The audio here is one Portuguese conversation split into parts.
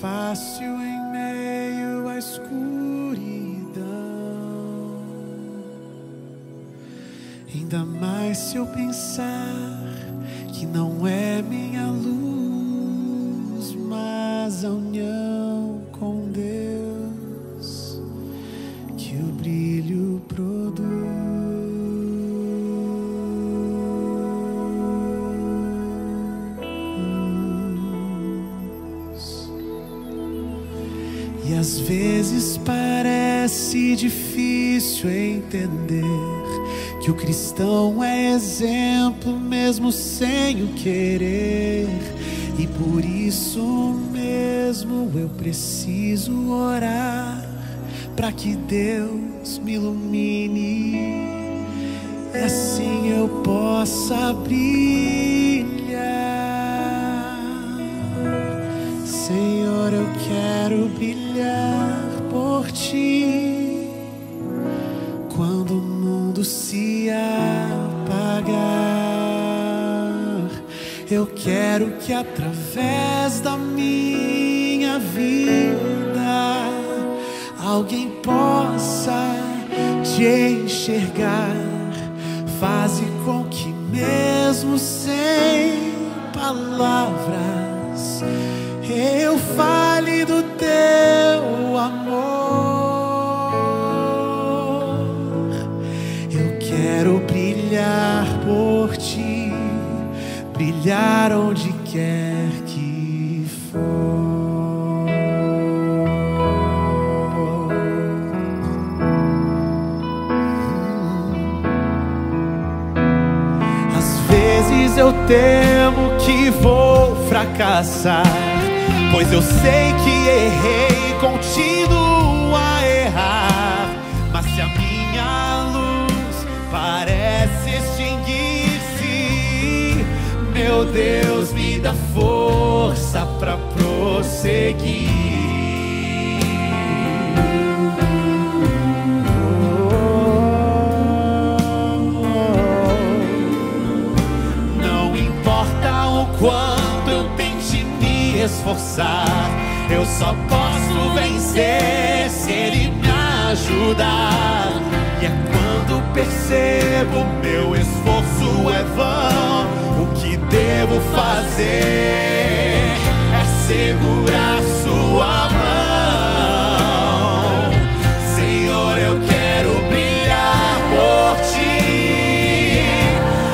fácil em meio à escuridão, ainda mais se eu pensar que não é minha luz. difícil entender que o cristão é exemplo mesmo sem o querer. E por isso mesmo eu preciso orar para que Deus me ilumine e assim eu possa abrir quero que através da minha vida alguém possa te enxergar. Faze com que, mesmo sem palavras, brilhar onde quer que for. Às vezes eu temo que vou fracassar, pois eu sei que errei contigo. meu Deus, me dá força para prosseguir. Não importa o quanto eu tente me esforçar, eu só posso vencer se Ele me ajudar. E é quando percebo meu esforço é vão devo fazer é segurar sua mão. Senhor, eu quero brilhar por ti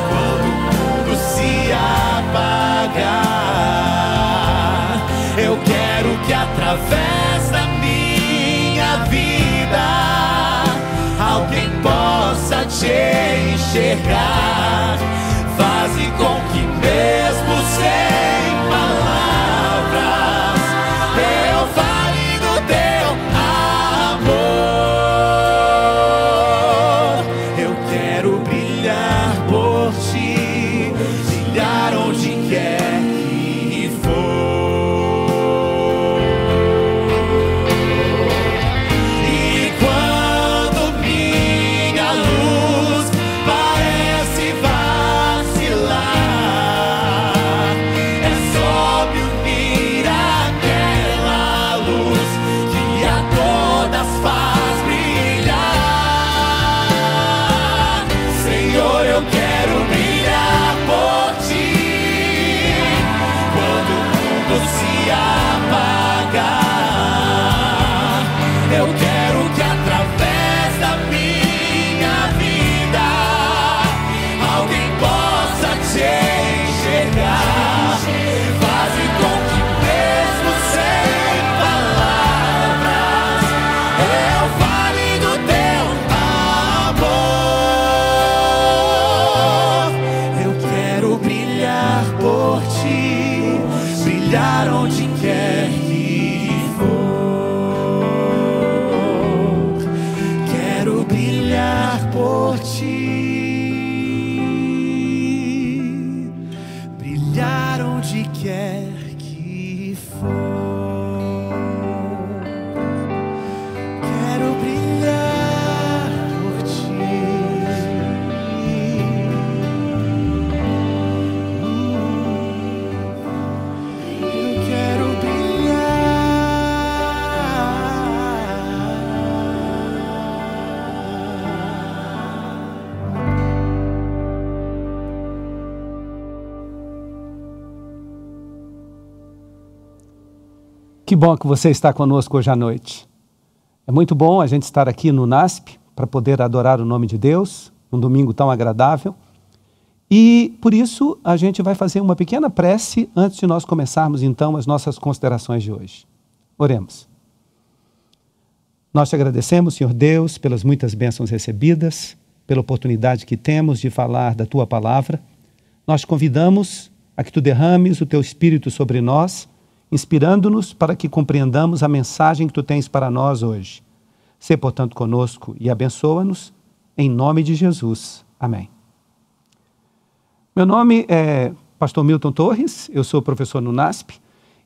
quando o mundo se apagar. Eu quero que através da minha vida alguém possa te enxergar bom que você está conosco hoje à noite. É muito bom a gente estar aqui no NASP para poder adorar o nome de Deus, num domingo tão agradável. E por isso a gente vai fazer uma pequena prece antes de nós começarmos então as nossas considerações de hoje. Oremos. Nós te agradecemos, Senhor Deus, pelas muitas bênçãos recebidas, pela oportunidade que temos de falar da tua palavra. Nós te convidamos a que tu derrames o teu espírito sobre nós inspirando-nos para que compreendamos a mensagem que tu tens para nós hoje. Sê, portanto, conosco e abençoa-nos, em nome de Jesus. Amém. Meu nome é Pastor Milton Torres, eu sou professor no NASP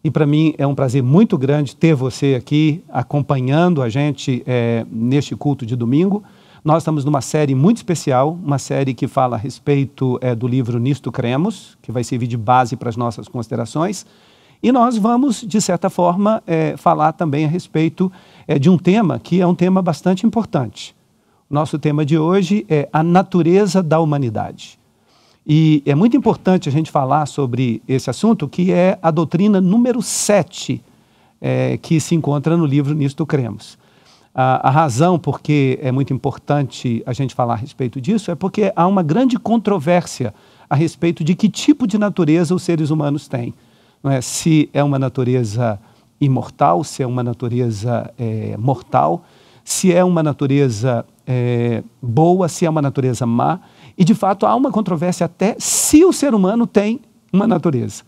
e para mim é um prazer muito grande ter você aqui acompanhando a gente é, neste culto de domingo. Nós estamos numa série muito especial, uma série que fala a respeito é, do livro Nisto Cremos, que vai servir de base para as nossas considerações. E nós vamos, de certa forma, é, falar também a respeito é, de um tema que é um tema bastante importante. Nosso tema de hoje é a natureza da humanidade. E é muito importante a gente falar sobre esse assunto, que é a doutrina número 7, é, que se encontra no livro Nisto Cremos. A, a razão porque é muito importante a gente falar a respeito disso é porque há uma grande controvérsia a respeito de que tipo de natureza os seres humanos têm é? se é uma natureza imortal, se é uma natureza é, mortal, se é uma natureza é, boa, se é uma natureza má. E, de fato, há uma controvérsia até se o ser humano tem uma natureza.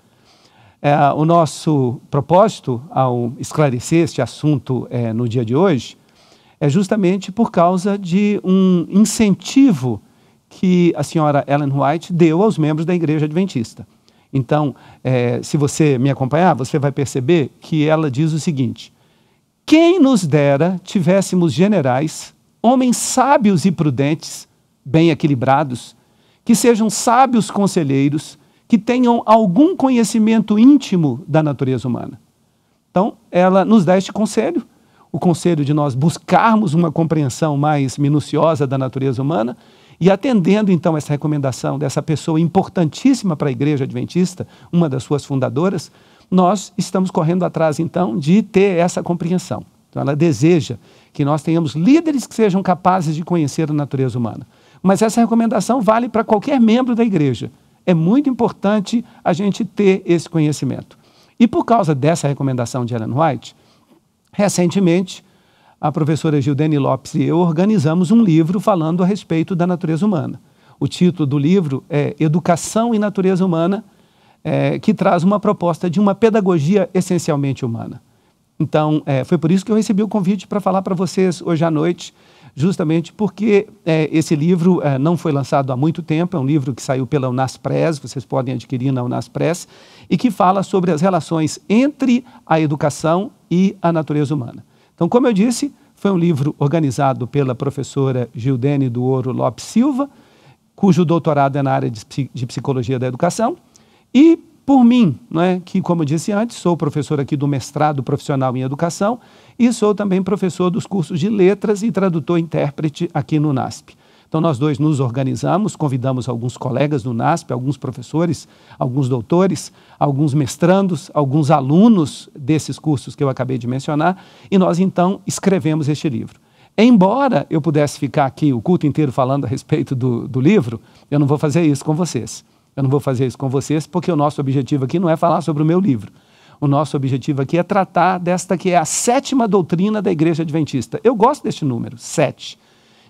Eh, o nosso propósito ao esclarecer este assunto no dia de hoje é justamente por causa de um incentivo que a senhora Ellen White deu aos membros da Igreja Adventista. Então, é, se você me acompanhar, você vai perceber que ela diz o seguinte: Quem nos dera tivéssemos generais, homens sábios e prudentes, bem equilibrados, que sejam sábios conselheiros, que tenham algum conhecimento íntimo da natureza humana. Então, ela nos dá este conselho, o conselho de nós buscarmos uma compreensão mais minuciosa da natureza humana e atendendo então essa recomendação dessa pessoa importantíssima para a Igreja Adventista, uma das suas fundadoras, nós estamos correndo atrás então de ter essa compreensão. Então ela deseja que nós tenhamos líderes que sejam capazes de conhecer a natureza humana. Mas essa recomendação vale para qualquer membro da igreja. É muito importante a gente ter esse conhecimento. E por causa dessa recomendação de Ellen White, recentemente a professora Gildene Lopes e eu organizamos um livro falando a respeito da natureza humana. O título do livro é Educação e Natureza Humana, é, que traz uma proposta de uma pedagogia essencialmente humana. Então, é, foi por isso que eu recebi o convite para falar para vocês hoje à noite, justamente porque é, esse livro é, não foi lançado há muito tempo, é um livro que saiu pela Unaspress, vocês podem adquirir na Unaspress, e que fala sobre as relações entre a educação e a natureza humana. Então, como eu disse, foi um livro organizado pela professora Gildene do Ouro Lopes Silva, cujo doutorado é na área de psicologia da educação, e por mim, né, que, como eu disse antes, sou professor aqui do mestrado profissional em educação e sou também professor dos cursos de letras e tradutor-intérprete aqui no NASP. Então, nós dois nos organizamos, convidamos alguns colegas do NASP, alguns professores, alguns doutores, alguns mestrandos, alguns alunos desses cursos que eu acabei de mencionar, e nós então escrevemos este livro. Embora eu pudesse ficar aqui o culto inteiro falando a respeito do, do livro, eu não vou fazer isso com vocês. Eu não vou fazer isso com vocês porque o nosso objetivo aqui não é falar sobre o meu livro. O nosso objetivo aqui é tratar desta que é a sétima doutrina da Igreja Adventista. Eu gosto deste número, sete.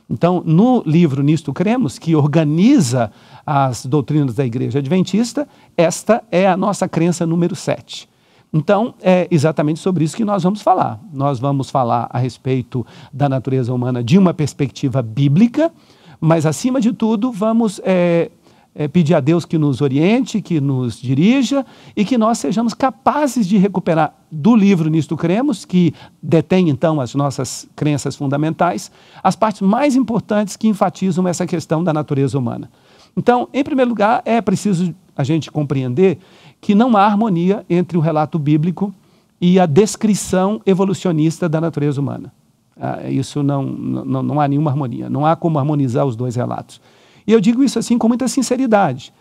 Então, no livro Nisto Cremos, que organiza as doutrinas da Igreja Adventista, esta é a nossa crença número 7. Então, é exatamente sobre isso que nós vamos falar. Nós vamos falar a respeito da natureza humana de uma perspectiva bíblica, mas, acima de tudo, vamos é, é, pedir a Deus que nos oriente, que nos dirija e que nós sejamos capazes de recuperar do livro Nisto Cremos, que detém então as nossas crenças fundamentais, as partes mais importantes que enfatizam essa questão da natureza humana. Então, em primeiro lugar, é preciso a gente compreender que não há harmonia entre o relato bíblico e a descrição evolucionista da natureza humana. Ah, isso não, não, não há nenhuma harmonia, não há como harmonizar os dois relatos. E eu digo isso assim com muita sinceridade,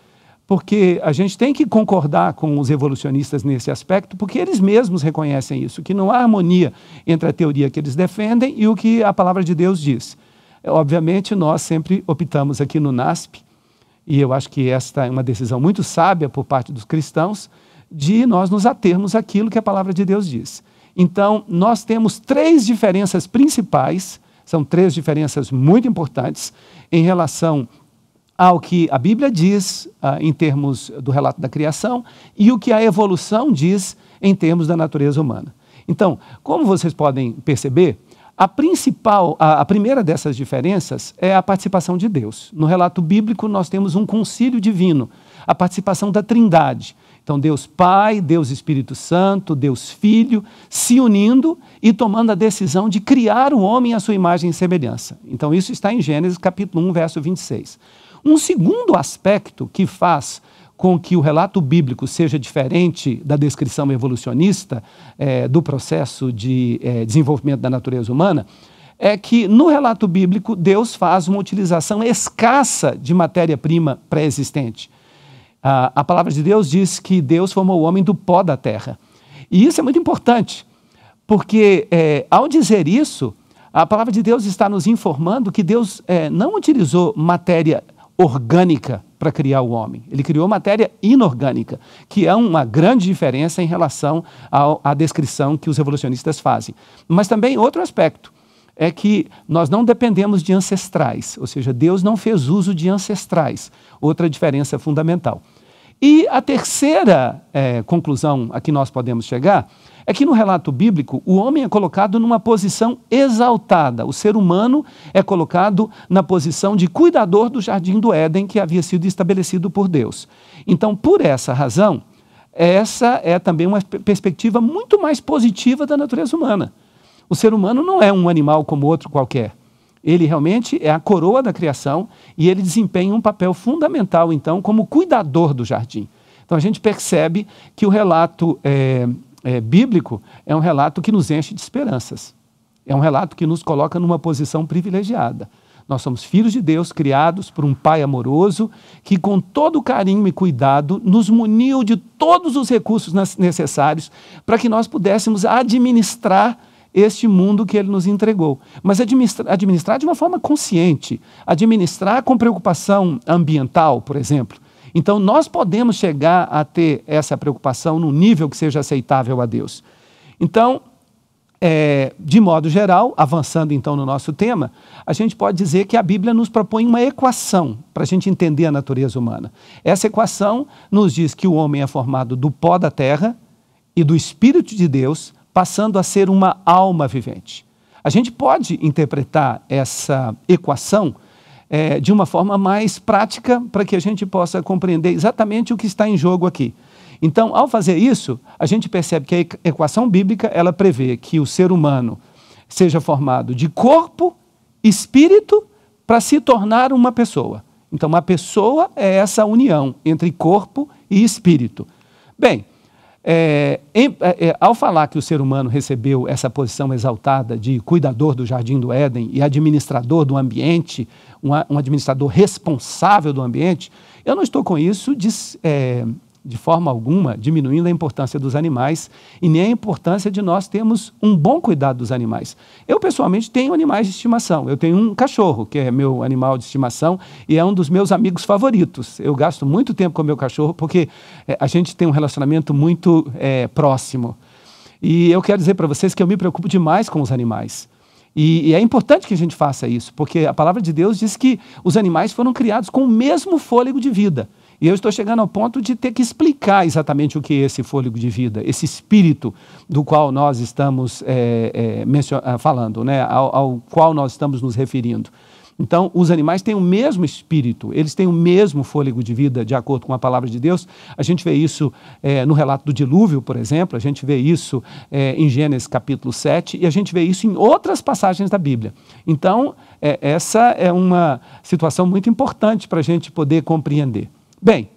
porque a gente tem que concordar com os evolucionistas nesse aspecto, porque eles mesmos reconhecem isso, que não há harmonia entre a teoria que eles defendem e o que a palavra de Deus diz. Obviamente, nós sempre optamos aqui no NASP, e eu acho que esta é uma decisão muito sábia por parte dos cristãos, de nós nos atermos àquilo que a palavra de Deus diz. Então, nós temos três diferenças principais, são três diferenças muito importantes em relação ao que a Bíblia diz ah, em termos do relato da criação e o que a evolução diz em termos da natureza humana. Então, como vocês podem perceber, a principal, a, a primeira dessas diferenças é a participação de Deus. No relato bíblico, nós temos um concílio divino, a participação da Trindade. Então, Deus Pai, Deus Espírito Santo, Deus Filho, se unindo e tomando a decisão de criar o homem à sua imagem e semelhança. Então, isso está em Gênesis capítulo 1, verso 26. Um segundo aspecto que faz com que o relato bíblico seja diferente da descrição evolucionista é, do processo de é, desenvolvimento da natureza humana é que no relato bíblico Deus faz uma utilização escassa de matéria-prima pré-existente. Ah, a palavra de Deus diz que Deus formou o homem do pó da terra. E isso é muito importante, porque é, ao dizer isso, a palavra de Deus está nos informando que Deus é, não utilizou matéria orgânica para criar o homem. Ele criou matéria inorgânica, que é uma grande diferença em relação ao, à descrição que os revolucionistas fazem. Mas também outro aspecto é que nós não dependemos de ancestrais, ou seja, Deus não fez uso de ancestrais. Outra diferença fundamental. E a terceira é, conclusão a que nós podemos chegar é que no relato bíblico o homem é colocado numa posição exaltada, o ser humano é colocado na posição de cuidador do jardim do Éden que havia sido estabelecido por Deus. Então, por essa razão, essa é também uma perspectiva muito mais positiva da natureza humana. O ser humano não é um animal como outro qualquer. Ele realmente é a coroa da criação e ele desempenha um papel fundamental, então, como cuidador do jardim. Então a gente percebe que o relato é, é, bíblico é um relato que nos enche de esperanças. É um relato que nos coloca numa posição privilegiada. Nós somos filhos de Deus, criados por um Pai amoroso, que com todo carinho e cuidado nos muniu de todos os recursos necessários para que nós pudéssemos administrar este mundo que Ele nos entregou. Mas administrar, administrar de uma forma consciente, administrar com preocupação ambiental, por exemplo, então, nós podemos chegar a ter essa preocupação num nível que seja aceitável a Deus. Então, é, de modo geral, avançando então no nosso tema, a gente pode dizer que a Bíblia nos propõe uma equação para a gente entender a natureza humana. Essa equação nos diz que o homem é formado do pó da terra e do Espírito de Deus, passando a ser uma alma vivente. A gente pode interpretar essa equação é, de uma forma mais prática para que a gente possa compreender exatamente o que está em jogo aqui. Então, ao fazer isso, a gente percebe que a equação bíblica ela prevê que o ser humano seja formado de corpo, espírito, para se tornar uma pessoa. Então, uma pessoa é essa união entre corpo e espírito. Bem, é, em, é, é, ao falar que o ser humano recebeu essa posição exaltada de cuidador do jardim do Éden e administrador do ambiente, um, um administrador responsável do ambiente, eu não estou com isso de, é, de forma alguma, diminuindo a importância dos animais e nem a importância de nós termos um bom cuidado dos animais. Eu, pessoalmente, tenho animais de estimação. Eu tenho um cachorro, que é meu animal de estimação e é um dos meus amigos favoritos. Eu gasto muito tempo com o meu cachorro porque eh, a gente tem um relacionamento muito é, próximo. E eu quero dizer para vocês que eu me preocupo demais com os animais. E, e, é importante que a gente faça isso, porque a palavra de Deus diz que os animais foram criados com o mesmo fôlego de vida. E eu estou chegando ao ponto de ter que explicar exatamente o que é esse fôlego de vida, esse espírito do qual nós estamos é, é, falando, né? Ao, ao qual nós estamos nos referindo. Então, os animais têm o mesmo espírito, eles têm o mesmo fôlego de vida, de acordo com a palavra de Deus. A gente vê isso é, no relato do dilúvio, por exemplo, a gente vê isso é, em Gênesis capítulo 7, e a gente vê isso em outras passagens da Bíblia. Então, é, essa é uma situação muito importante para a gente poder compreender. Bem,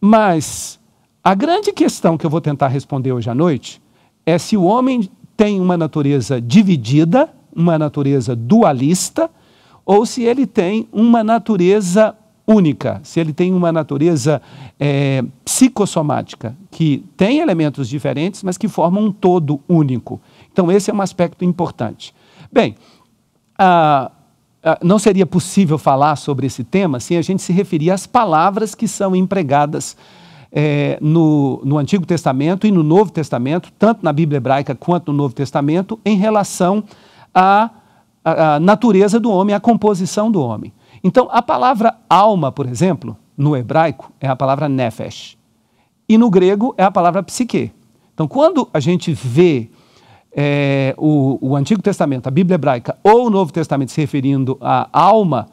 mas a grande questão que eu vou tentar responder hoje à noite é se o homem tem uma natureza dividida, uma natureza dualista, ou se ele tem uma natureza única, se ele tem uma natureza é, psicossomática, que tem elementos diferentes, mas que formam um todo único. Então, esse é um aspecto importante. Bem, a, ah, não seria possível falar sobre esse tema sem a gente se referir às palavras que são empregadas é, no, no Antigo Testamento e no Novo Testamento, tanto na Bíblia hebraica quanto no Novo Testamento, em relação à, à natureza do homem, à composição do homem. Então, a palavra alma, por exemplo, no hebraico é a palavra nefesh, e no grego é a palavra psique. Então, quando a gente vê é, o, o Antigo Testamento, a Bíblia hebraica ou o Novo Testamento se referindo à alma,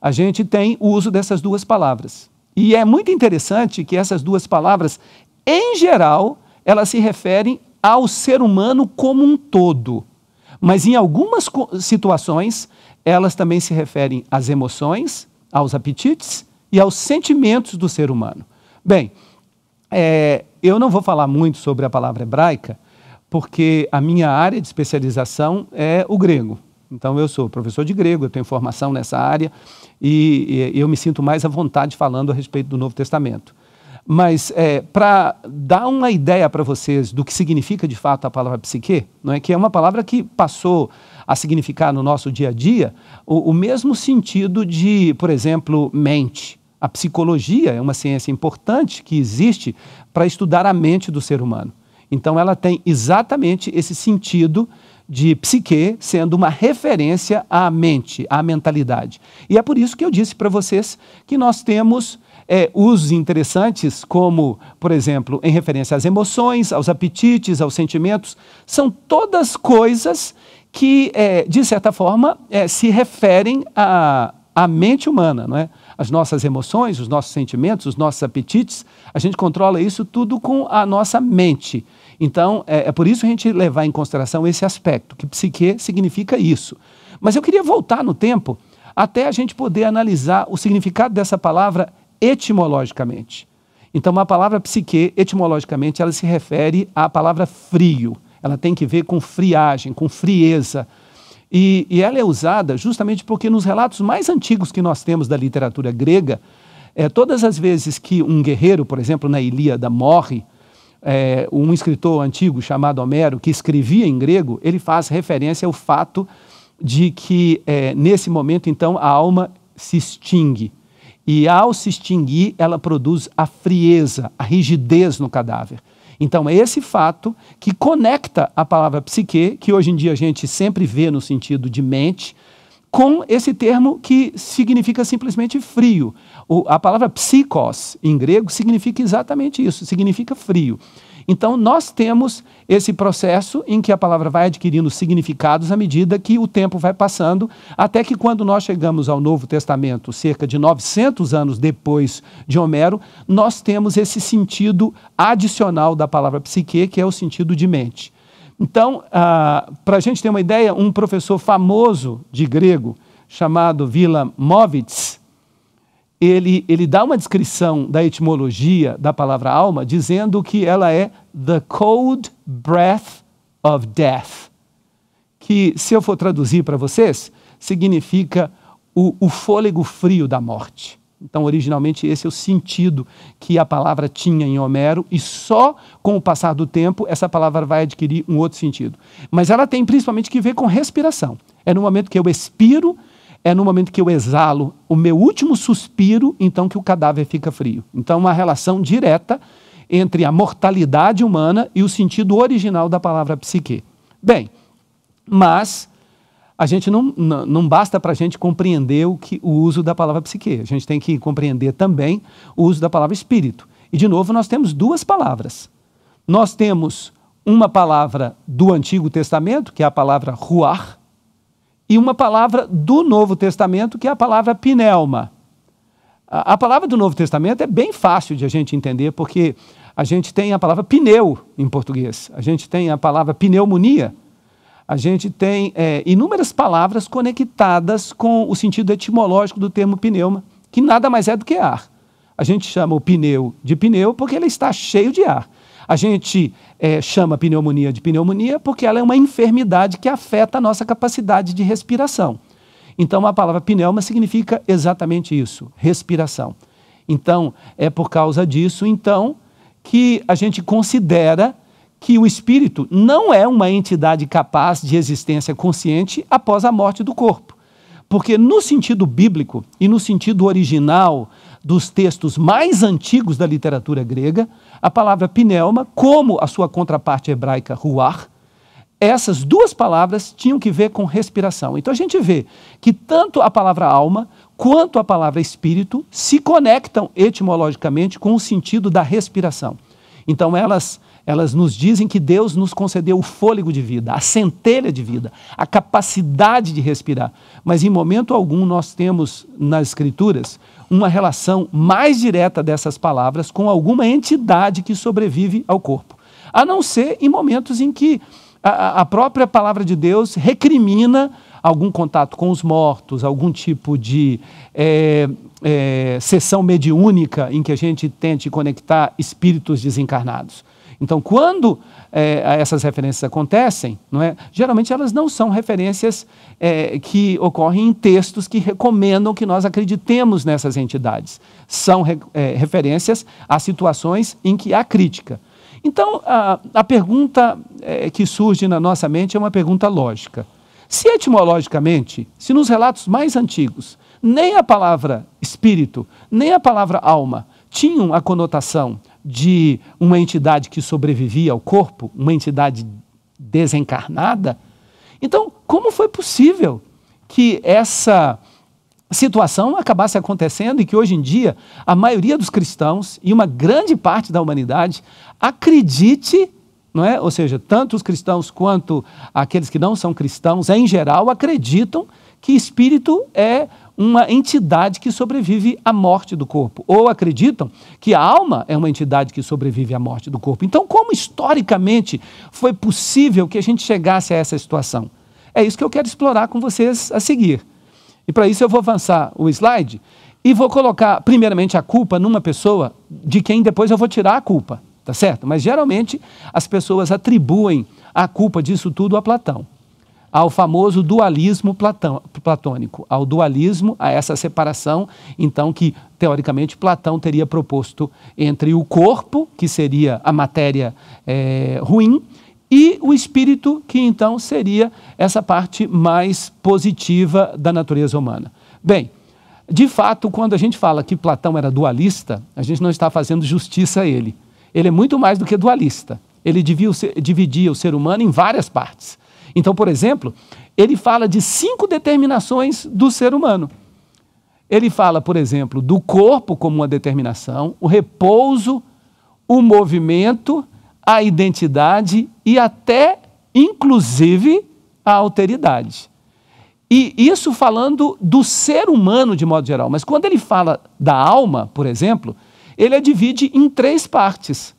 a gente tem o uso dessas duas palavras. E é muito interessante que essas duas palavras, em geral, elas se referem ao ser humano como um todo. Mas em algumas situações, elas também se referem às emoções, aos apetites e aos sentimentos do ser humano. Bem, é, eu não vou falar muito sobre a palavra hebraica, porque a minha área de especialização é o grego. Então, eu sou professor de grego, eu tenho formação nessa área e, e eu me sinto mais à vontade falando a respeito do Novo Testamento. Mas, é, para dar uma ideia para vocês do que significa de fato a palavra psique, não é que é uma palavra que passou a significar no nosso dia a dia o, o mesmo sentido de, por exemplo, mente. A psicologia é uma ciência importante que existe para estudar a mente do ser humano. Então ela tem exatamente esse sentido de psique sendo uma referência à mente, à mentalidade. E é por isso que eu disse para vocês que nós temos é, usos interessantes, como, por exemplo, em referência às emoções, aos apetites, aos sentimentos, são todas coisas que, é, de certa forma, é, se referem à, à mente humana, não é? As nossas emoções, os nossos sentimentos, os nossos apetites, a gente controla isso tudo com a nossa mente. Então, é, é por isso a gente levar em consideração esse aspecto, que psique significa isso. Mas eu queria voltar no tempo até a gente poder analisar o significado dessa palavra etimologicamente. Então, a palavra psique, etimologicamente, ela se refere à palavra frio. Ela tem que ver com friagem, com frieza. E, e, ela é usada justamente porque nos relatos mais antigos que nós temos da literatura grega, é, todas as vezes que um guerreiro, por exemplo, na Ilíada, morre, é, um escritor antigo chamado Homero, que escrevia em grego, ele faz referência ao fato de que, é, nesse momento, então, a alma se extingue. E ao se extinguir, ela produz a frieza, a rigidez no cadáver. Então, é esse fato que conecta a palavra psique, que hoje em dia a gente sempre vê no sentido de mente, com esse termo que significa simplesmente frio. O, a palavra psicos em grego significa exatamente isso, significa frio. Então, nós temos esse processo em que a palavra vai adquirindo significados à medida que o tempo vai passando, até que quando nós chegamos ao Novo Testamento, cerca de 900 anos depois de Homero, nós temos esse sentido adicional da palavra psique, que é o sentido de mente. Então, ah, para a gente ter uma ideia, um professor famoso de grego, chamado Vila Movitz, ele, ele dá uma descrição da etimologia da palavra alma, dizendo que ela é the cold breath of death. Que, se eu for traduzir para vocês, significa o, o fôlego frio da morte. Então, originalmente, esse é o sentido que a palavra tinha em Homero, e só com o passar do tempo essa palavra vai adquirir um outro sentido. Mas ela tem principalmente que ver com respiração. É no momento que eu expiro, é no momento que eu exalo o meu último suspiro, então que o cadáver fica frio. Então, uma relação direta entre a mortalidade humana e o sentido original da palavra psique. Bem, mas a gente não, não, não basta para a gente compreender o, que, o uso da palavra psique. A gente tem que compreender também o uso da palavra espírito. E, de novo, nós temos duas palavras. Nós temos uma palavra do Antigo Testamento, que é a palavra ruar, e uma palavra do Novo Testamento, que é a palavra pneuma. A, a palavra do Novo Testamento é bem fácil de a gente entender, porque a gente tem a palavra pneu em português, a gente tem a palavra pneumonia a gente tem é, inúmeras palavras conectadas com o sentido etimológico do termo pneuma, que nada mais é do que ar. A gente chama o pneu de pneu porque ele está cheio de ar. A gente é, chama a pneumonia de pneumonia porque ela é uma enfermidade que afeta a nossa capacidade de respiração. Então, a palavra pneuma significa exatamente isso, respiração. Então, é por causa disso, então, que a gente considera que o espírito não é uma entidade capaz de existência consciente após a morte do corpo. Porque, no sentido bíblico e no sentido original dos textos mais antigos da literatura grega, a palavra pneuma, como a sua contraparte hebraica ruar, essas duas palavras tinham que ver com respiração. Então a gente vê que tanto a palavra alma quanto a palavra espírito se conectam etimologicamente com o sentido da respiração. Então elas elas nos dizem que Deus nos concedeu o fôlego de vida, a centelha de vida, a capacidade de respirar. Mas em momento algum nós temos nas Escrituras uma relação mais direta dessas palavras com alguma entidade que sobrevive ao corpo. A não ser em momentos em que a, a própria palavra de Deus recrimina algum contato com os mortos, algum tipo de é, é, sessão mediúnica em que a gente tente conectar espíritos desencarnados. Então, quando é, essas referências acontecem, não é, geralmente elas não são referências é, que ocorrem em textos que recomendam que nós acreditemos nessas entidades. São é, referências a situações em que há crítica. Então, a, a pergunta é, que surge na nossa mente é uma pergunta lógica. Se etimologicamente, se nos relatos mais antigos, nem a palavra espírito, nem a palavra alma tinham a conotação de uma entidade que sobrevivia ao corpo, uma entidade desencarnada. Então, como foi possível que essa situação acabasse acontecendo e que hoje em dia a maioria dos cristãos e uma grande parte da humanidade acredite, não é? Ou seja, tanto os cristãos quanto aqueles que não são cristãos, em geral, acreditam que espírito é uma entidade que sobrevive à morte do corpo, ou acreditam que a alma é uma entidade que sobrevive à morte do corpo. Então, como historicamente foi possível que a gente chegasse a essa situação? É isso que eu quero explorar com vocês a seguir. E para isso eu vou avançar o slide e vou colocar primeiramente a culpa numa pessoa de quem depois eu vou tirar a culpa, tá certo? Mas geralmente as pessoas atribuem a culpa disso tudo a Platão ao famoso dualismo platônico, ao dualismo, a essa separação, então, que teoricamente Platão teria proposto entre o corpo, que seria a matéria é, ruim, e o espírito, que então seria essa parte mais positiva da natureza humana. Bem, de fato, quando a gente fala que Platão era dualista, a gente não está fazendo justiça a ele. Ele é muito mais do que dualista. Ele dividia o ser humano em várias partes então, por exemplo, ele fala de cinco determinações do ser humano. Ele fala, por exemplo, do corpo como uma determinação, o repouso, o movimento, a identidade e até, inclusive, a alteridade. E isso falando do ser humano de modo geral. Mas quando ele fala da alma, por exemplo, ele a divide em três partes: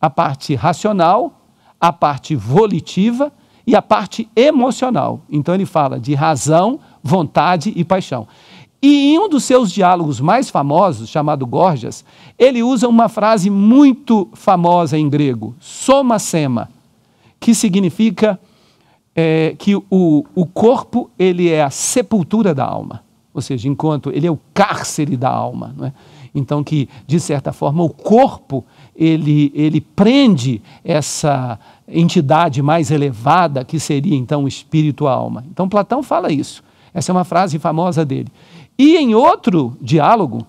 a parte racional, a parte volitiva e a parte emocional. Então ele fala de razão, vontade e paixão. E em um dos seus diálogos mais famosos, chamado Gorgias, ele usa uma frase muito famosa em grego, soma sema, que significa é, que o, o corpo ele é a sepultura da alma, ou seja, enquanto ele é o cárcere da alma. Não é? Então que, de certa forma, o corpo ele, ele prende essa entidade mais elevada, que seria então o espírito a alma. Então Platão fala isso. Essa é uma frase famosa dele. E em outro diálogo,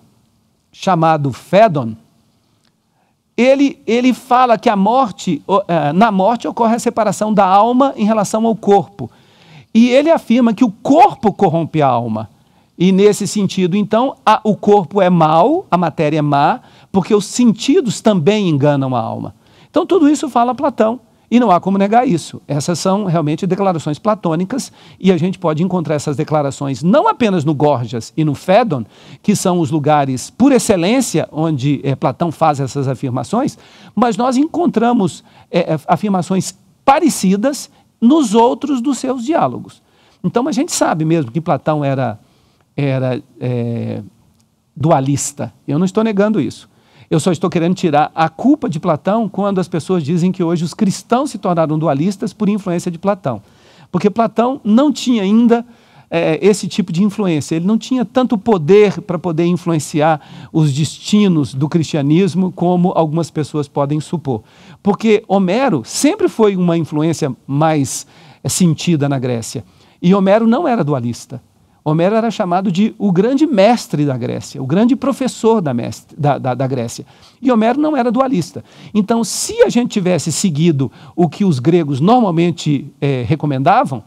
chamado Fedon, ele, ele fala que a morte, eh, na morte ocorre a separação da alma em relação ao corpo. E ele afirma que o corpo corrompe a alma. E nesse sentido, então, a, o corpo é mau, a matéria é má, porque os sentidos também enganam a alma. Então, tudo isso fala Platão. E não há como negar isso. Essas são realmente declarações platônicas, e a gente pode encontrar essas declarações não apenas no Gorgias e no Fédon, que são os lugares por excelência onde é, Platão faz essas afirmações, mas nós encontramos é, afirmações parecidas nos outros dos seus diálogos. Então a gente sabe mesmo que Platão era era é, dualista. Eu não estou negando isso. Eu só estou querendo tirar a culpa de Platão quando as pessoas dizem que hoje os cristãos se tornaram dualistas por influência de Platão. Porque Platão não tinha ainda é, esse tipo de influência. Ele não tinha tanto poder para poder influenciar os destinos do cristianismo como algumas pessoas podem supor. Porque Homero sempre foi uma influência mais é, sentida na Grécia. E Homero não era dualista. Homero era chamado de o grande mestre da Grécia, o grande professor da, mestre, da, da, da, Grécia. E Homero não era dualista. Então, se a gente tivesse seguido o que os gregos normalmente é, recomendavam,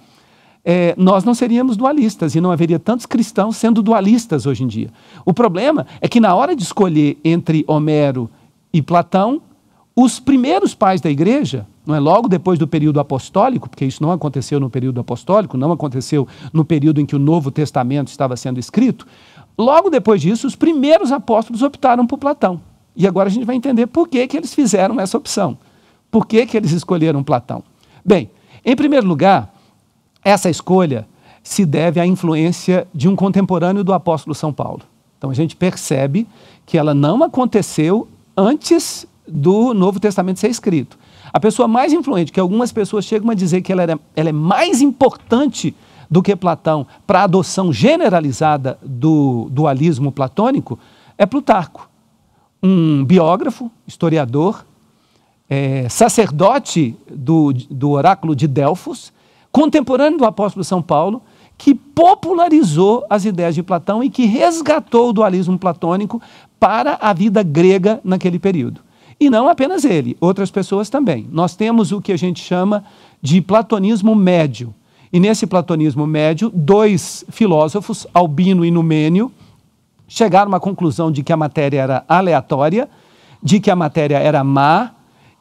é, nós não seríamos dualistas e não haveria tantos cristãos sendo dualistas hoje em dia. O problema é que, na hora de escolher entre Homero e Platão, os primeiros pais da igreja, não é logo depois do período apostólico, porque isso não aconteceu no período apostólico, não aconteceu no período em que o Novo Testamento estava sendo escrito. Logo depois disso, os primeiros apóstolos optaram por Platão. E agora a gente vai entender por que, que eles fizeram essa opção. Por que, que eles escolheram Platão? Bem, em primeiro lugar, essa escolha se deve à influência de um contemporâneo do apóstolo São Paulo. Então a gente percebe que ela não aconteceu antes do Novo Testamento ser escrito. A pessoa mais influente, que algumas pessoas chegam a dizer que ela, era, ela é mais importante do que Platão para a adoção generalizada do dualismo platônico, é Plutarco, um biógrafo, historiador, é, sacerdote do, do oráculo de Delfos, contemporâneo do apóstolo São Paulo, que popularizou as ideias de Platão e que resgatou o dualismo platônico para a vida grega naquele período. E não apenas ele, outras pessoas também. Nós temos o que a gente chama de platonismo médio. E nesse platonismo médio, dois filósofos, Albino e Numênio, chegaram à conclusão de que a matéria era aleatória, de que a matéria era má,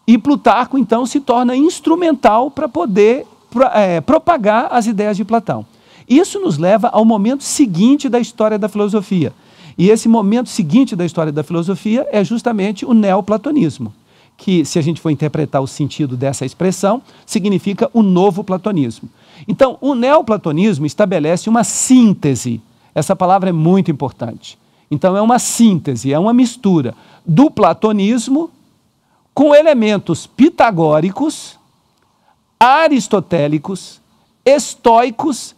e Plutarco então se torna instrumental para poder é, propagar as ideias de Platão. Isso nos leva ao momento seguinte da história da filosofia, e esse momento seguinte da história da filosofia é justamente o neoplatonismo, que, se a gente for interpretar o sentido dessa expressão, significa o novo platonismo. Então, o neoplatonismo estabelece uma síntese. Essa palavra é muito importante. Então, é uma síntese, é uma mistura do platonismo com elementos pitagóricos, aristotélicos, estoicos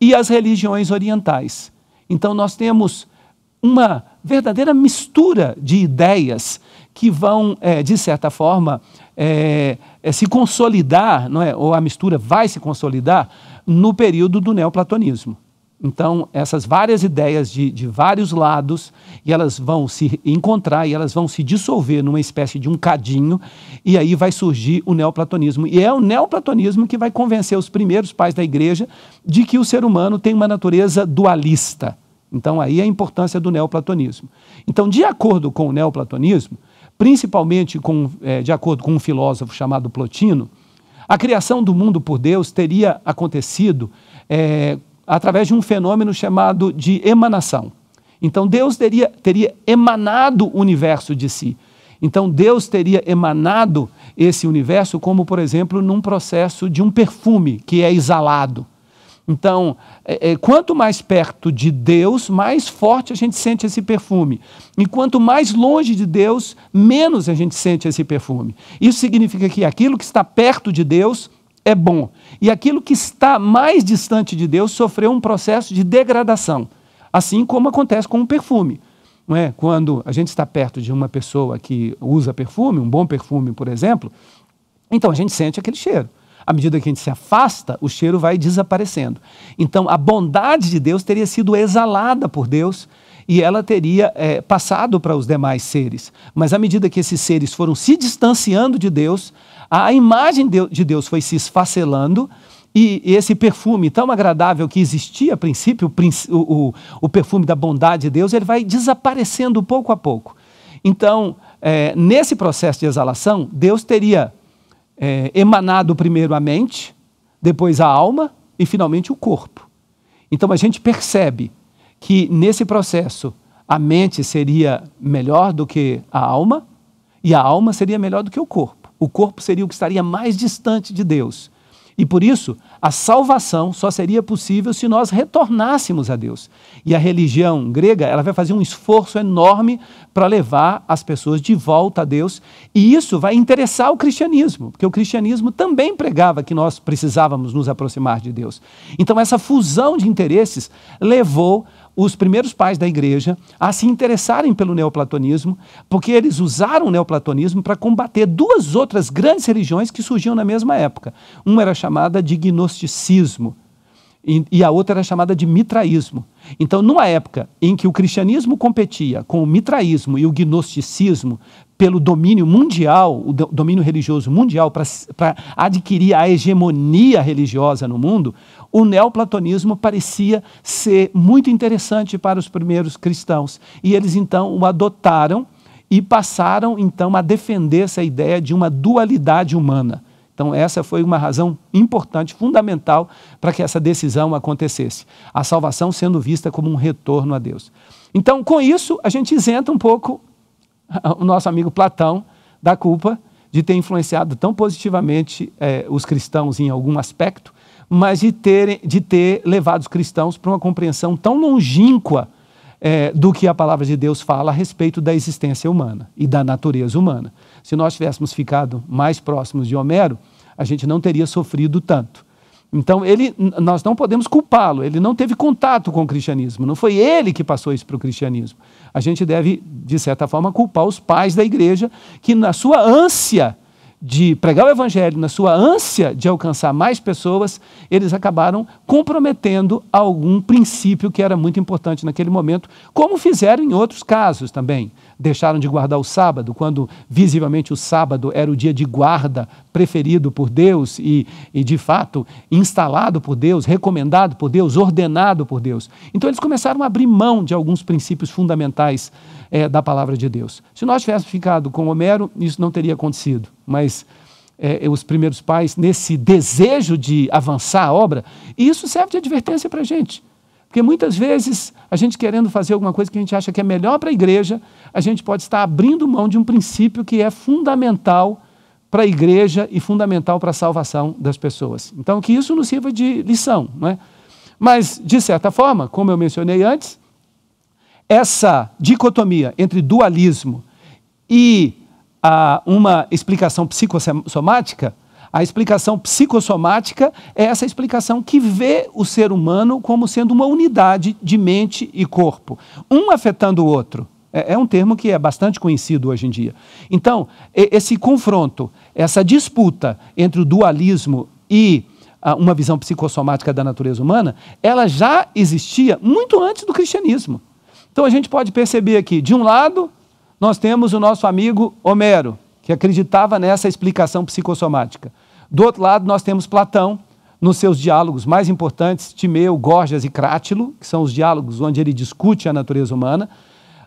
e as religiões orientais. Então, nós temos uma verdadeira mistura de ideias que vão, é, de certa forma, é, é, se consolidar, não é? ou a mistura vai se consolidar, no período do neoplatonismo. Então, essas várias ideias de, de vários lados, e elas vão se encontrar e elas vão se dissolver numa espécie de um cadinho, e aí vai surgir o neoplatonismo. E é o neoplatonismo que vai convencer os primeiros pais da igreja de que o ser humano tem uma natureza dualista então, aí a importância do neoplatonismo. Então, de acordo com o neoplatonismo, principalmente com, é, de acordo com um filósofo chamado Plotino, a criação do mundo por Deus teria acontecido é, através de um fenômeno chamado de emanação. Então, Deus teria, teria emanado o universo de si. Então, Deus teria emanado esse universo, como, por exemplo, num processo de um perfume que é exalado. Então, é, é, quanto mais perto de Deus, mais forte a gente sente esse perfume. E quanto mais longe de Deus, menos a gente sente esse perfume. Isso significa que aquilo que está perto de Deus é bom. E aquilo que está mais distante de Deus sofreu um processo de degradação. Assim como acontece com o um perfume. Não é? Quando a gente está perto de uma pessoa que usa perfume, um bom perfume, por exemplo, então a gente sente aquele cheiro. À medida que a gente se afasta, o cheiro vai desaparecendo. Então, a bondade de Deus teria sido exalada por Deus e ela teria é, passado para os demais seres. Mas à medida que esses seres foram se distanciando de Deus, a imagem de Deus foi se esfacelando e esse perfume tão agradável que existia a princípio, o, o, o perfume da bondade de Deus, ele vai desaparecendo pouco a pouco. Então, é, nesse processo de exalação, Deus teria é, emanado primeiro a mente, depois a alma e finalmente o corpo. Então a gente percebe que nesse processo a mente seria melhor do que a alma e a alma seria melhor do que o corpo. O corpo seria o que estaria mais distante de Deus. E por isso, a salvação só seria possível se nós retornássemos a Deus. E a religião grega, ela vai fazer um esforço enorme para levar as pessoas de volta a Deus, e isso vai interessar o cristianismo, porque o cristianismo também pregava que nós precisávamos nos aproximar de Deus. Então essa fusão de interesses levou os primeiros pais da igreja a se interessarem pelo neoplatonismo, porque eles usaram o neoplatonismo para combater duas outras grandes religiões que surgiam na mesma época. Uma era chamada de gnosticismo e, a outra era chamada de mitraísmo. Então, numa época em que o cristianismo competia com o mitraísmo e o gnosticismo pelo domínio mundial, o domínio religioso mundial, para adquirir a hegemonia religiosa no mundo, o neoplatonismo parecia ser muito interessante para os primeiros cristãos. E eles então o adotaram e passaram então a defender essa ideia de uma dualidade humana. Então, essa foi uma razão importante, fundamental, para que essa decisão acontecesse. A salvação sendo vista como um retorno a Deus. Então, com isso, a gente isenta um pouco o nosso amigo Platão da culpa de ter influenciado tão positivamente é, os cristãos em algum aspecto, mas de, ter de ter levado os cristãos para uma compreensão tão longínqua é, do que a palavra de Deus fala a respeito da existência humana e da natureza humana. Se nós tivéssemos ficado mais próximos de Homero, a gente não teria sofrido tanto. Então, ele, nós não podemos culpá-lo, ele não teve contato com o cristianismo, não foi ele que passou isso para o cristianismo a gente deve, de certa forma, culpar os pais da igreja que, na sua ânsia de pregar o evangelho, na sua ânsia de alcançar mais pessoas, eles acabaram comprometendo algum princípio que era muito importante naquele momento, como fizeram em outros casos também. Deixaram de guardar o sábado, quando visivelmente o sábado era o dia de guarda preferido por Deus e, e, de fato, instalado por Deus, recomendado por Deus, ordenado por Deus. Então, eles começaram a abrir mão de alguns princípios fundamentais é, da palavra de Deus. Se nós tivéssemos ficado com Homero, isso não teria acontecido, mas. É, os primeiros pais, nesse desejo de avançar a obra, e isso serve de advertência para a gente. Porque muitas vezes a gente querendo fazer alguma coisa que a gente acha que é melhor para a igreja, a gente pode estar abrindo mão de um princípio que é fundamental para a igreja e fundamental para a salvação das pessoas. Então, que isso nos sirva de lição. Não é? Mas, de certa forma, como eu mencionei antes, essa dicotomia entre dualismo e a ah, uma explicação psicossomática, a explicação psicossomática é essa explicação que vê o ser humano como sendo uma unidade de mente e corpo, um afetando o outro. É, é, um termo que é bastante conhecido hoje em dia. Então, esse confronto, essa disputa entre o dualismo e ah, uma visão psicossomática da natureza humana, ela já existia muito antes do cristianismo. Então a gente pode perceber aqui, de um lado, nós temos o nosso amigo Homero, que acreditava nessa explicação psicossomática. Do outro lado, nós temos Platão, nos seus diálogos mais importantes, Timeu, Gorgias e Crátilo, que são os diálogos onde ele discute a natureza humana.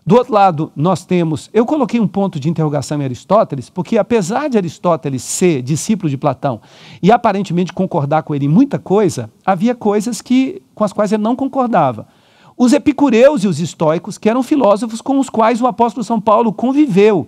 Do outro lado, nós temos. Eu coloquei um ponto de interrogação em Aristóteles, porque apesar de Aristóteles ser discípulo de Platão e aparentemente concordar com ele em muita coisa, havia coisas que, com as quais ele não concordava. Os epicureus e os estoicos, que eram filósofos com os quais o apóstolo São Paulo conviveu.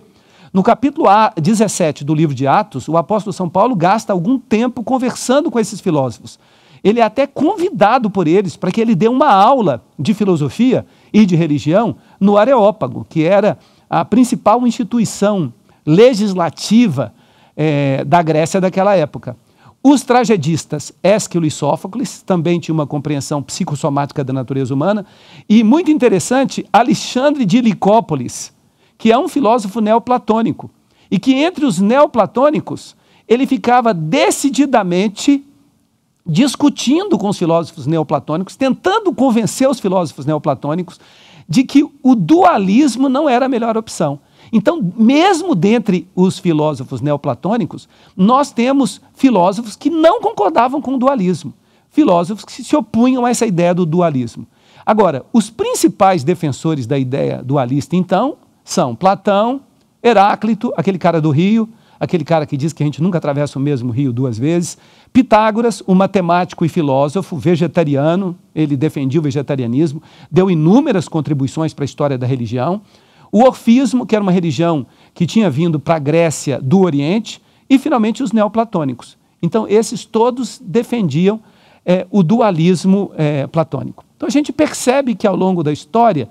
No capítulo 17 do livro de Atos, o apóstolo São Paulo gasta algum tempo conversando com esses filósofos ele é até convidado por eles para que ele dê uma aula de filosofia e de religião no Areópago, que era a principal instituição legislativa é, da Grécia daquela época. Os tragedistas Ésquilo e Sófocles também tinham uma compreensão psicossomática da natureza humana. E, muito interessante, Alexandre de Licópolis, que é um filósofo neoplatônico, e que entre os neoplatônicos ele ficava decididamente discutindo com os filósofos neoplatônicos, tentando convencer os filósofos neoplatônicos de que o dualismo não era a melhor opção. Então, mesmo dentre os filósofos neoplatônicos, nós temos filósofos que não concordavam com o dualismo, filósofos que se opunham a essa ideia do dualismo. Agora, os principais defensores da ideia dualista, então, são Platão, Heráclito, aquele cara do Rio, aquele cara que diz que a gente nunca atravessa o mesmo rio duas vezes. Pitágoras, um matemático e filósofo vegetariano, ele defendia o vegetarianismo, deu inúmeras contribuições para a história da religião. O orfismo, que era uma religião que tinha vindo para a Grécia do Oriente, e finalmente os neoplatônicos. Então, esses todos defendiam é, o dualismo é, platônico. Então, a gente percebe que ao longo da história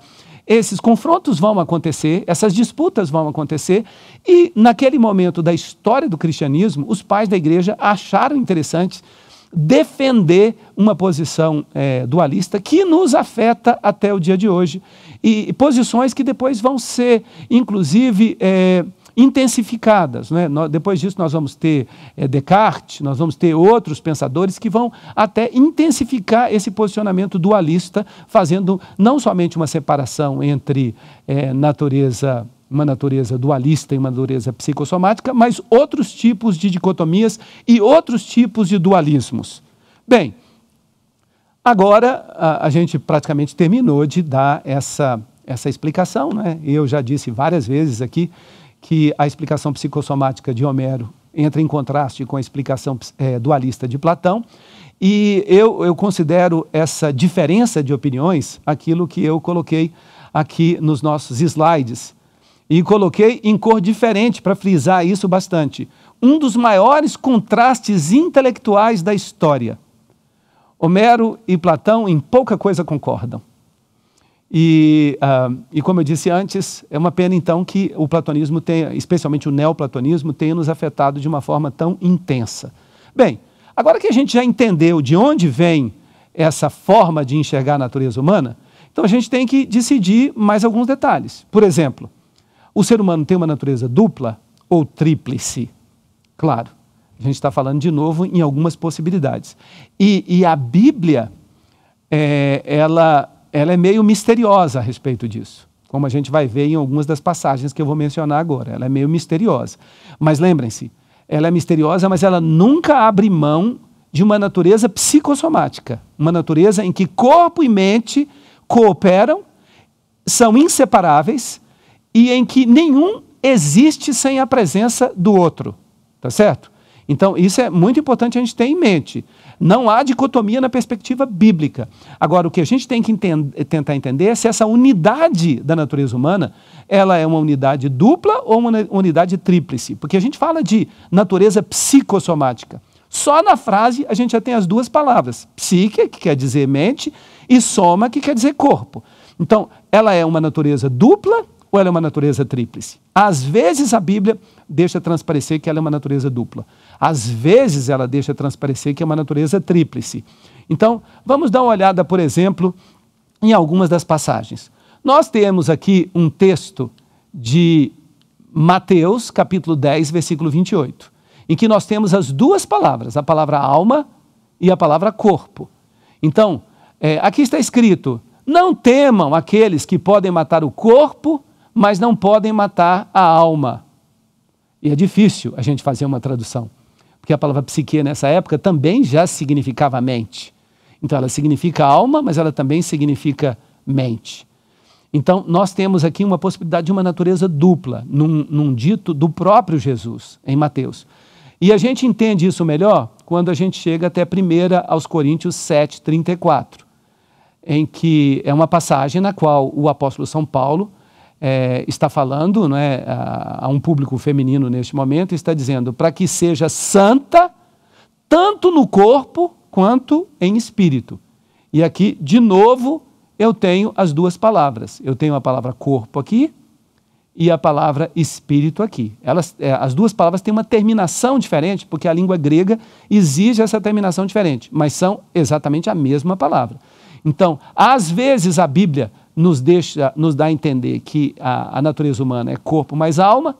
esses confrontos vão acontecer, essas disputas vão acontecer, e naquele momento da história do cristianismo, os pais da igreja acharam interessante defender uma posição é, dualista que nos afeta até o dia de hoje. E, e posições que depois vão ser, inclusive, é, intensificadas. Né? Depois disso, nós vamos ter é, Descartes, nós vamos ter outros pensadores que vão até intensificar esse posicionamento dualista, fazendo não somente uma separação entre é, natureza uma natureza dualista e uma natureza psicossomática, mas outros tipos de dicotomias e outros tipos de dualismos. Bem, agora a, a gente praticamente terminou de dar essa, essa explicação, né? Eu já disse várias vezes aqui que a explicação psicossomática de Homero entra em contraste com a explicação é, dualista de Platão. E eu, eu considero essa diferença de opiniões aquilo que eu coloquei aqui nos nossos slides. E coloquei em cor diferente para frisar isso bastante. Um dos maiores contrastes intelectuais da história. Homero e Platão em pouca coisa concordam. E, uh, e, como eu disse antes, é uma pena então que o platonismo tenha, especialmente o neoplatonismo, tenha nos afetado de uma forma tão intensa. Bem, agora que a gente já entendeu de onde vem essa forma de enxergar a natureza humana, então a gente tem que decidir mais alguns detalhes. Por exemplo, o ser humano tem uma natureza dupla ou tríplice? Claro, a gente está falando de novo em algumas possibilidades. E, e a Bíblia, é, ela ela é meio misteriosa a respeito disso, como a gente vai ver em algumas das passagens que eu vou mencionar agora. Ela é meio misteriosa. Mas lembrem-se, ela é misteriosa, mas ela nunca abre mão de uma natureza psicossomática, uma natureza em que corpo e mente cooperam, são inseparáveis e em que nenhum existe sem a presença do outro, tá certo? Então, isso é muito importante a gente ter em mente. Não há dicotomia na perspectiva bíblica. Agora, o que a gente tem que entender, tentar entender é se essa unidade da natureza humana ela é uma unidade dupla ou uma unidade tríplice. Porque a gente fala de natureza psicossomática. Só na frase a gente já tem as duas palavras: psique, que quer dizer mente, e soma, que quer dizer corpo. Então, ela é uma natureza dupla ou ela é uma natureza tríplice? Às vezes a Bíblia deixa transparecer que ela é uma natureza dupla. Às vezes ela deixa transparecer que é uma natureza tríplice. Então, vamos dar uma olhada, por exemplo, em algumas das passagens. Nós temos aqui um texto de Mateus, capítulo 10, versículo 28, em que nós temos as duas palavras, a palavra alma e a palavra corpo. Então, é, aqui está escrito: não temam aqueles que podem matar o corpo, mas não podem matar a alma. E é difícil a gente fazer uma tradução porque a palavra psique nessa época também já significava mente. Então ela significa alma, mas ela também significa mente. Então nós temos aqui uma possibilidade de uma natureza dupla, num, num dito do próprio Jesus, em Mateus. E a gente entende isso melhor quando a gente chega até 1 aos Coríntios 7, 34, em que é uma passagem na qual o apóstolo São Paulo é, está falando é, a, a um público feminino neste momento, está dizendo para que seja santa, tanto no corpo quanto em espírito. E aqui, de novo, eu tenho as duas palavras. Eu tenho a palavra corpo aqui e a palavra espírito aqui. Elas, é, as duas palavras têm uma terminação diferente, porque a língua grega exige essa terminação diferente, mas são exatamente a mesma palavra. Então, às vezes a Bíblia nos deixa, nos dá a entender que a, a natureza humana é corpo mais alma,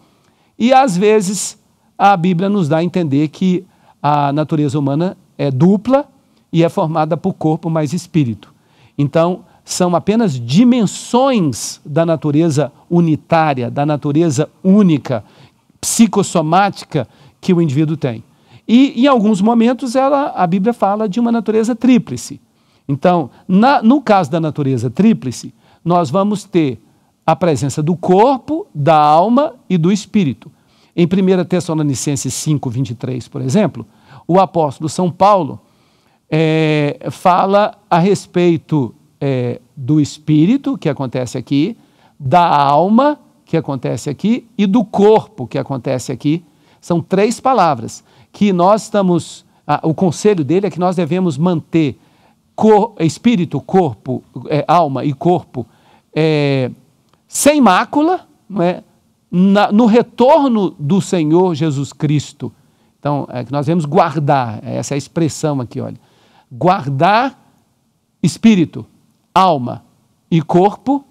e às vezes a Bíblia nos dá a entender que a natureza humana é dupla e é formada por corpo mais espírito. Então, são apenas dimensões da natureza unitária, da natureza única, psicossomática que o indivíduo tem. E em alguns momentos ela, a Bíblia fala de uma natureza tríplice. Então, na, no caso da natureza tríplice, nós vamos ter a presença do corpo, da alma e do espírito. Em 1 Tessalonicenses 5, 23, por exemplo, o apóstolo São Paulo é, fala a respeito é, do espírito, que acontece aqui, da alma, que acontece aqui, e do corpo, que acontece aqui. São três palavras que nós estamos. o conselho dele é que nós devemos manter cor, espírito, corpo, é, alma e corpo é, sem mácula, não é? Na, no retorno do Senhor Jesus Cristo. Então, é que nós vemos guardar, é essa é a expressão aqui, olha. Guardar espírito, alma e corpo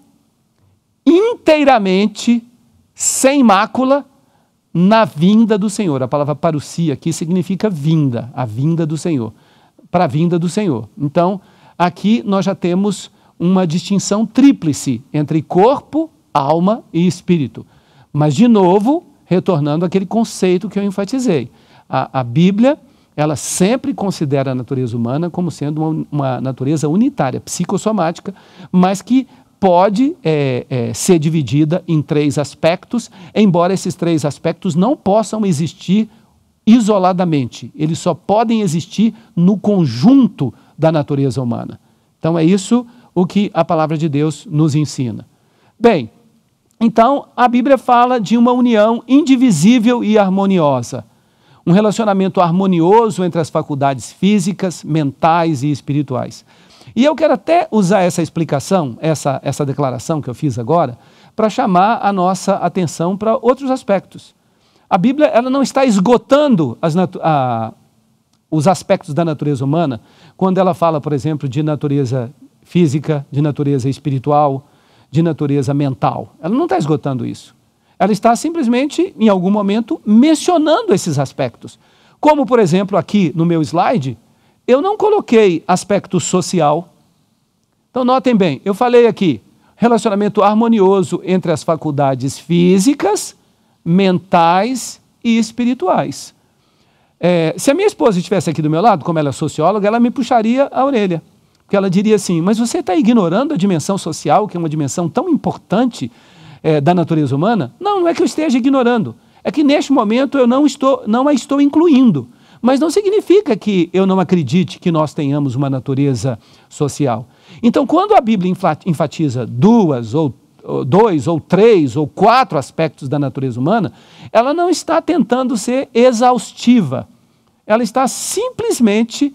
inteiramente sem mácula na vinda do Senhor. A palavra parucia aqui significa vinda, a vinda do Senhor para a vinda do Senhor. Então, aqui nós já temos uma distinção tríplice entre corpo, alma e espírito. Mas, de novo, retornando àquele conceito que eu enfatizei. A, a Bíblia, ela sempre considera a natureza humana como sendo uma, uma natureza unitária, psicossomática, mas que pode é, é, ser dividida em três aspectos, embora esses três aspectos não possam existir isoladamente. Eles só podem existir no conjunto da natureza humana. Então é isso o que a palavra de Deus nos ensina. Bem, então a Bíblia fala de uma união indivisível e harmoniosa. Um relacionamento harmonioso entre as faculdades físicas, mentais e espirituais. E eu quero até usar essa explicação, essa, essa declaração que eu fiz agora, para chamar a nossa atenção para outros aspectos. A Bíblia ela não está esgotando a, os aspectos da natureza humana quando ela fala, por exemplo, de natureza física, de natureza espiritual, de natureza mental. Ela não está esgotando isso. Ela está simplesmente, em algum momento, mencionando esses aspectos. Como, por exemplo, aqui no meu slide, eu não coloquei aspecto social. Então, notem bem, eu falei aqui relacionamento harmonioso entre as faculdades físicas mentais e espirituais. É, se a minha esposa estivesse aqui do meu lado, como ela é socióloga, ela me puxaria a orelha. Porque ela diria assim: Mas você está ignorando a dimensão social, que é uma dimensão tão importante é, da natureza humana? Não, não é que eu esteja ignorando. É que neste momento eu não, estou, não a estou incluindo. Mas não significa que eu não acredite que nós tenhamos uma natureza social. Então, quando a Bíblia enfatiza duas ou dois ou três ou quatro aspectos da natureza humana, ela não está tentando ser exaustiva. Ela está simplesmente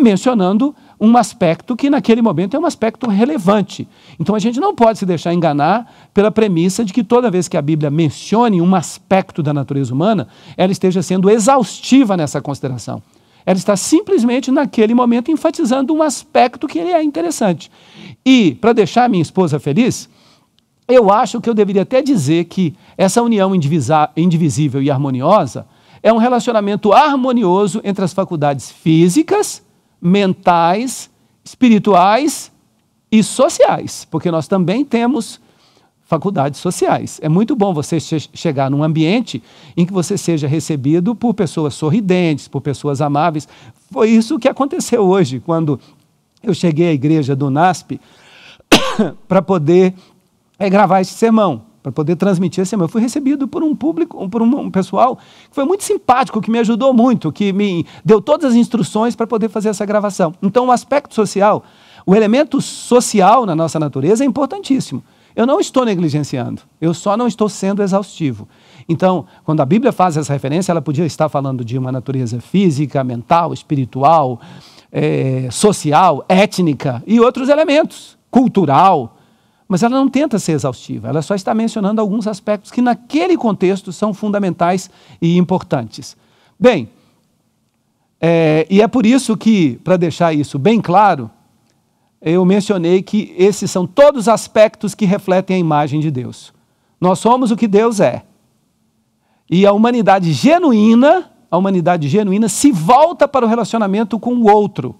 mencionando um aspecto que naquele momento é um aspecto relevante. Então a gente não pode se deixar enganar pela premissa de que toda vez que a Bíblia mencione um aspecto da natureza humana, ela esteja sendo exaustiva nessa consideração. Ela está simplesmente naquele momento enfatizando um aspecto que é interessante. E para deixar minha esposa feliz, eu acho que eu deveria até dizer que essa união indivisível e harmoniosa é um relacionamento harmonioso entre as faculdades físicas, mentais, espirituais e sociais, porque nós também temos faculdades sociais. É muito bom você che chegar num ambiente em que você seja recebido por pessoas sorridentes, por pessoas amáveis. Foi isso que aconteceu hoje, quando eu cheguei à igreja do NASP para poder é gravar esse sermão, para poder transmitir esse sermão. Eu fui recebido por um público, por um, pessoal que foi muito simpático, que me ajudou muito, que me deu todas as instruções para poder fazer essa gravação. Então, o aspecto social, o elemento social na nossa natureza é importantíssimo. Eu não estou negligenciando, eu só não estou sendo exaustivo. Então, quando a Bíblia faz essa referência, ela podia estar falando de uma natureza física, mental, espiritual, é, social, étnica e outros elementos, cultural. Mas ela não tenta ser exaustiva, ela só está mencionando alguns aspectos que, naquele contexto, são fundamentais e importantes. Bem, é, e é por isso que, para deixar isso bem claro, eu mencionei que esses são todos aspectos que refletem a imagem de Deus. Nós somos o que Deus é. E a humanidade genuína, a humanidade genuína se volta para o relacionamento com o outro.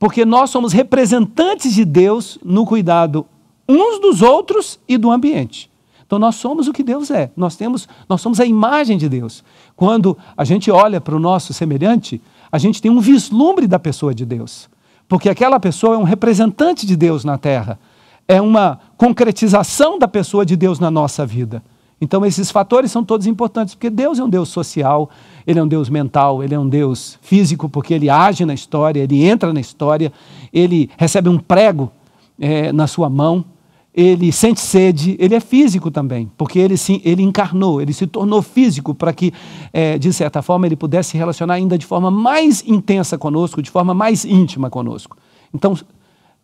Porque nós somos representantes de Deus no cuidado uns dos outros e do ambiente. Então nós somos o que Deus é. Nós temos, nós somos a imagem de Deus. Quando a gente olha para o nosso semelhante, a gente tem um vislumbre da pessoa de Deus. Porque aquela pessoa é um representante de Deus na terra. É uma concretização da pessoa de Deus na nossa vida. Então, esses fatores são todos importantes, porque Deus é um Deus social, ele é um Deus mental, ele é um Deus físico, porque ele age na história, ele entra na história, ele recebe um prego é, na sua mão, ele sente sede, ele é físico também, porque ele, sim, ele encarnou, ele se tornou físico para que, é, de certa forma, ele pudesse se relacionar ainda de forma mais intensa conosco, de forma mais íntima conosco. Então,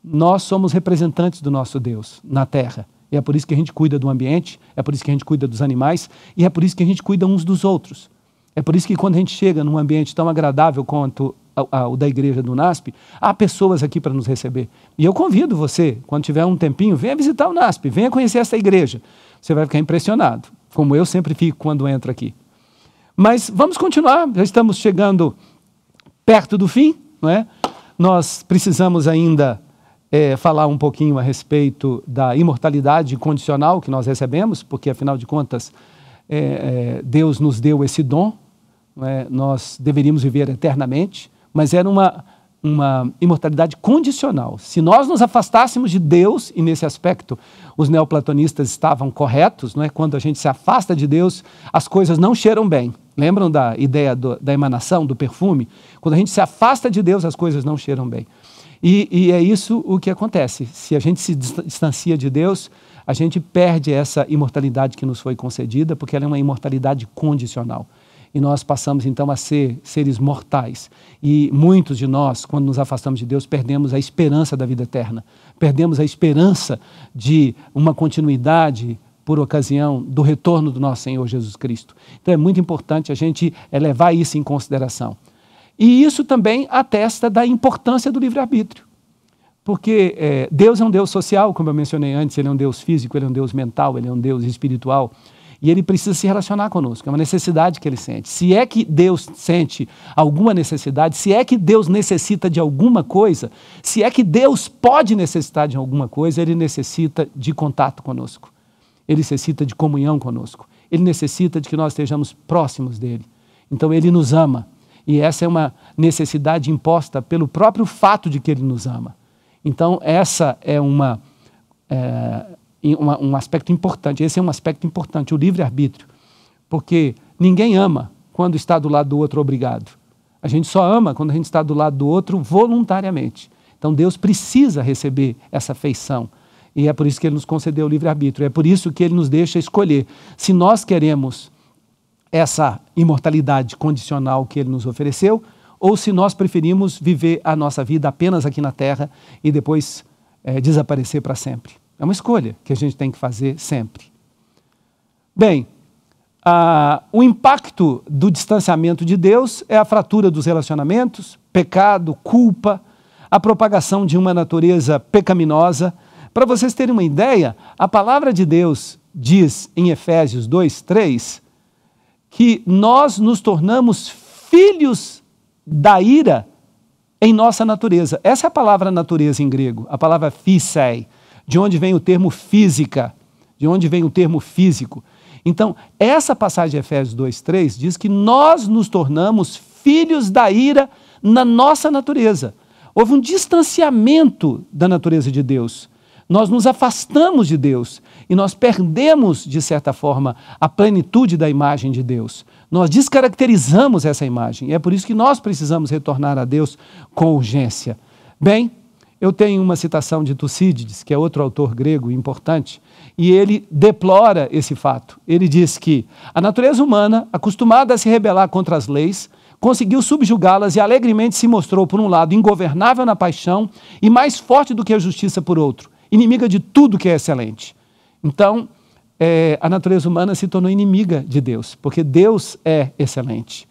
nós somos representantes do nosso Deus na terra. E é por isso que a gente cuida do ambiente, é por isso que a gente cuida dos animais e é por isso que a gente cuida uns dos outros. É por isso que quando a gente chega num ambiente tão agradável quanto o da igreja do NASP, há pessoas aqui para nos receber. E eu convido você, quando tiver um tempinho, venha visitar o NASP, venha conhecer essa igreja. Você vai ficar impressionado, como eu sempre fico quando entro aqui. Mas vamos continuar, já estamos chegando perto do fim, não é? Nós precisamos ainda é, falar um pouquinho a respeito da imortalidade condicional que nós recebemos, porque afinal de contas é, é, Deus nos deu esse dom, é? nós deveríamos viver eternamente, mas era uma, uma imortalidade condicional. Se nós nos afastássemos de Deus, e nesse aspecto os neoplatonistas estavam corretos, não é? quando a gente se afasta de Deus, as coisas não cheiram bem. Lembram da ideia do, da emanação, do perfume? Quando a gente se afasta de Deus, as coisas não cheiram bem. E, e é isso o que acontece. Se a gente se distancia de Deus, a gente perde essa imortalidade que nos foi concedida, porque ela é uma imortalidade condicional. E nós passamos então a ser seres mortais. E muitos de nós, quando nos afastamos de Deus, perdemos a esperança da vida eterna, perdemos a esperança de uma continuidade por ocasião do retorno do nosso Senhor Jesus Cristo. Então é muito importante a gente levar isso em consideração. E isso também atesta da importância do livre-arbítrio. Porque é, Deus é um Deus social, como eu mencionei antes, ele é um Deus físico, ele é um Deus mental, ele é um Deus espiritual. E ele precisa se relacionar conosco, é uma necessidade que ele sente. Se é que Deus sente alguma necessidade, se é que Deus necessita de alguma coisa, se é que Deus pode necessitar de alguma coisa, ele necessita de contato conosco. Ele necessita de comunhão conosco. Ele necessita de que nós estejamos próximos dele. Então ele nos ama e essa é uma necessidade imposta pelo próprio fato de que Ele nos ama. Então, essa é uma, é, uma um aspecto importante. Esse é um aspecto importante, o livre-arbítrio. Porque ninguém ama quando está do lado do outro obrigado. A gente só ama quando a gente está do lado do outro voluntariamente. Então, Deus precisa receber essa feição. E é por isso que ele nos concedeu o livre-arbítrio. É por isso que ele nos deixa escolher. Se nós queremos essa imortalidade condicional que ele nos ofereceu, ou se nós preferimos viver a nossa vida apenas aqui na Terra e depois é, desaparecer para sempre. É uma escolha que a gente tem que fazer sempre. Bem, a, o impacto do distanciamento de Deus é a fratura dos relacionamentos, pecado, culpa, a propagação de uma natureza pecaminosa. Para vocês terem uma ideia, a palavra de Deus diz em Efésios 2, 3 que nós nos tornamos filhos da ira em nossa natureza. Essa é a palavra natureza em grego, a palavra physei, de onde vem o termo física, de onde vem o termo físico. Então, essa passagem de Efésios 2:3 diz que nós nos tornamos filhos da ira na nossa natureza. Houve um distanciamento da natureza de Deus nós nos afastamos de Deus e nós perdemos, de certa forma, a plenitude da imagem de Deus. Nós descaracterizamos essa imagem. E é por isso que nós precisamos retornar a Deus com urgência. Bem, eu tenho uma citação de Tucídides, que é outro autor grego importante, e ele deplora esse fato. Ele diz que a natureza humana, acostumada a se rebelar contra as leis, conseguiu subjugá-las e alegremente se mostrou, por um lado, ingovernável na paixão e mais forte do que a justiça por outro inimiga de tudo que é excelente. Então, é, a natureza humana se tornou inimiga de Deus, porque Deus é excelente.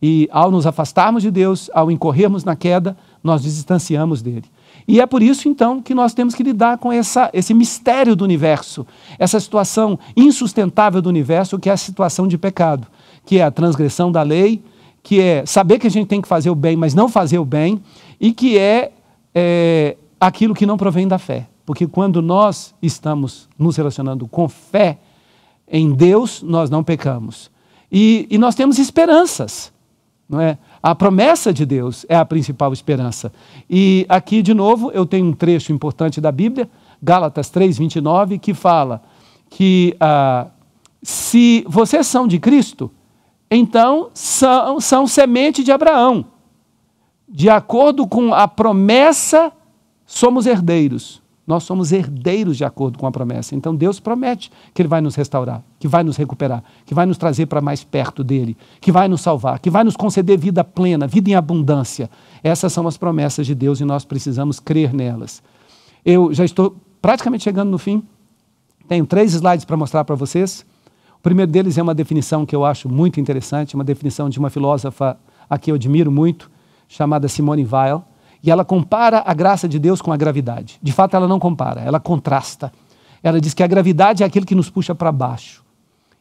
E ao nos afastarmos de Deus, ao incorrermos na queda, nós nos distanciamos dele. E é por isso, então, que nós temos que lidar com essa, esse mistério do universo, essa situação insustentável do universo, que é a situação de pecado, que é a transgressão da lei, que é saber que a gente tem que fazer o bem, mas não fazer o bem, e que é, é aquilo que não provém da fé. Porque quando nós estamos nos relacionando com fé em Deus, nós não pecamos. E, e nós temos esperanças, não é? A promessa de Deus é a principal esperança. E aqui, de novo, eu tenho um trecho importante da Bíblia, Gálatas 3, 29, que fala que ah, se vocês são de Cristo, então são, são semente de Abraão. De acordo com a promessa, somos herdeiros. Nós somos herdeiros de acordo com a promessa. Então Deus promete que Ele vai nos restaurar, que vai nos recuperar, que vai nos trazer para mais perto dele, que vai nos salvar, que vai nos conceder vida plena, vida em abundância. Essas são as promessas de Deus e nós precisamos crer nelas. Eu já estou praticamente chegando no fim. Tenho três slides para mostrar para vocês. O primeiro deles é uma definição que eu acho muito interessante, uma definição de uma filósofa a que eu admiro muito, chamada Simone Weil. E ela compara a graça de Deus com a gravidade. De fato, ela não compara, ela contrasta. Ela diz que a gravidade é aquilo que nos puxa para baixo.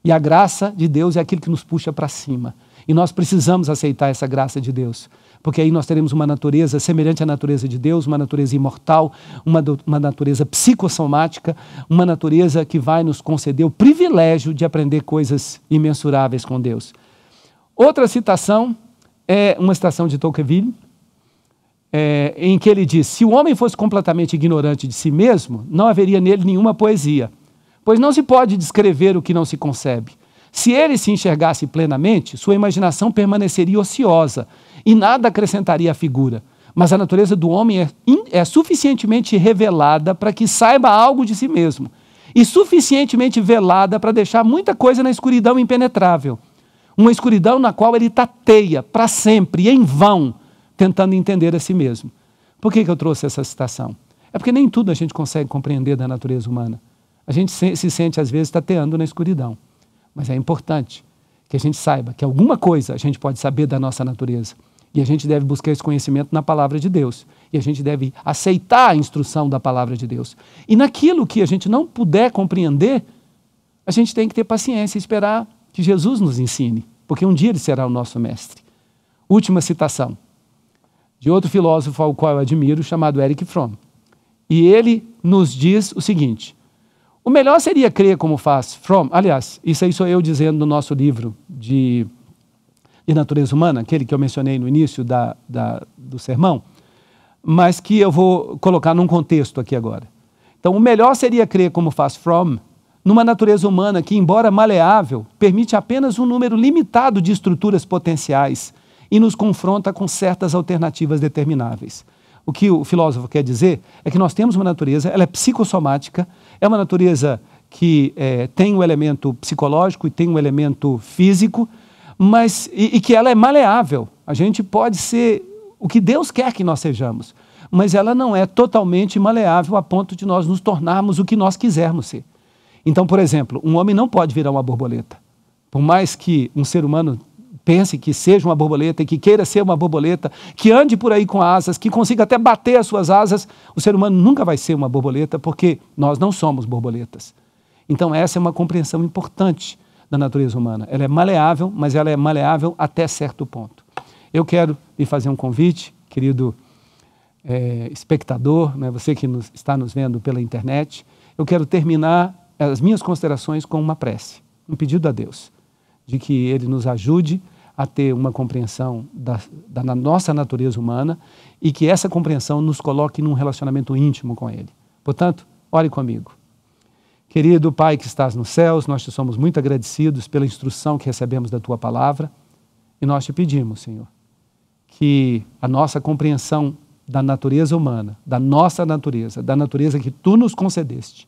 E a graça de Deus é aquilo que nos puxa para cima. E nós precisamos aceitar essa graça de Deus, porque aí nós teremos uma natureza semelhante à natureza de Deus, uma natureza imortal, uma, do, uma natureza psicossomática, uma natureza que vai nos conceder o privilégio de aprender coisas imensuráveis com Deus. Outra citação é uma citação de Tocqueville, é, em que ele diz: se o homem fosse completamente ignorante de si mesmo, não haveria nele nenhuma poesia, pois não se pode descrever o que não se concebe. Se ele se enxergasse plenamente, sua imaginação permaneceria ociosa e nada acrescentaria à figura. Mas a natureza do homem é, é suficientemente revelada para que saiba algo de si mesmo e suficientemente velada para deixar muita coisa na escuridão impenetrável. Uma escuridão na qual ele tateia para sempre, em vão, tentando entender a si mesmo. Por que, que eu trouxe essa citação? É porque nem tudo a gente consegue compreender da natureza humana. A gente se sente, às vezes, tateando na escuridão. Mas é importante que a gente saiba que alguma coisa a gente pode saber da nossa natureza. E a gente deve buscar esse conhecimento na palavra de Deus. E a gente deve aceitar a instrução da palavra de Deus. E naquilo que a gente não puder compreender, a gente tem que ter paciência e esperar que Jesus nos ensine, porque um dia ele será o nosso mestre. Última citação de outro filósofo ao qual eu admiro, chamado Eric Fromm. E ele nos diz o seguinte: o melhor seria crer como faz Fromm. Aliás, isso aí sou eu dizendo no nosso livro de, de natureza humana, aquele que eu mencionei no início da, da, do sermão, mas que eu vou colocar num contexto aqui agora. Então, o melhor seria crer como faz Fromm numa natureza humana que, embora maleável, permite apenas um número limitado de estruturas potenciais e nos confronta com certas alternativas determináveis. O que o filósofo quer dizer é que nós temos uma natureza, ela é psicossomática, é uma natureza que é, tem um elemento psicológico e tem um elemento físico, mas e, e que ela é maleável. A gente pode ser o que Deus quer que nós sejamos, mas ela não é totalmente maleável a ponto de nós nos tornarmos o que nós quisermos ser. Então, por exemplo, um homem não pode virar uma borboleta. Por mais que um ser humano pense que seja uma borboleta e que queira ser uma borboleta, que ande por aí com asas, que consiga até bater as suas asas, o ser humano nunca vai ser uma borboleta porque nós não somos borboletas. Então, essa é uma compreensão importante da natureza humana. Ela é maleável, mas ela é maleável até certo ponto. Eu quero lhe fazer um convite, querido é, espectador, né, você que nos, está nos vendo pela internet. Eu quero terminar as minhas considerações com uma prece, um pedido a Deus, de que Ele nos ajude a ter uma compreensão da, da nossa natureza humana e que essa compreensão nos coloque num relacionamento íntimo com Ele. Portanto, ore comigo. Querido Pai que estás nos céus, nós te somos muito agradecidos pela instrução que recebemos da tua palavra e nós te pedimos, Senhor, que a nossa compreensão da natureza humana, da nossa natureza, da natureza que tu nos concedeste,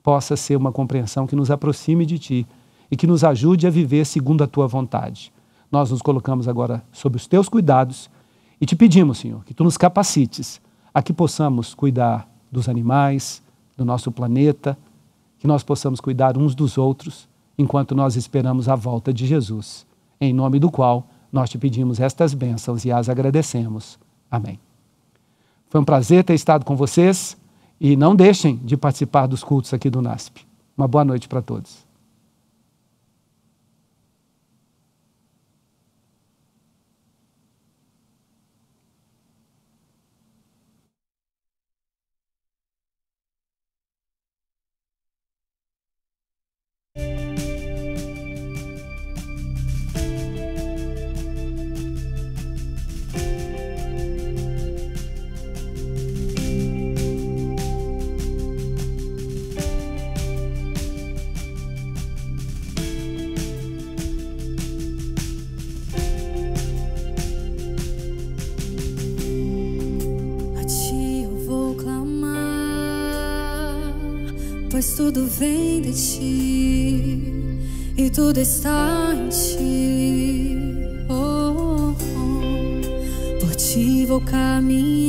possa ser uma compreensão que nos aproxime de ti e que nos ajude a viver segundo a tua vontade nós nos colocamos agora sob os teus cuidados e te pedimos, Senhor, que tu nos capacites a que possamos cuidar dos animais, do nosso planeta, que nós possamos cuidar uns dos outros enquanto nós esperamos a volta de Jesus, em nome do qual nós te pedimos estas bênçãos e as agradecemos. Amém. Foi um prazer ter estado com vocês e não deixem de participar dos cultos aqui do NASP. Uma boa noite para todos. tudo vem de ti e tudo está em ti. Oh, oh. oh. Por ti vou caminhar.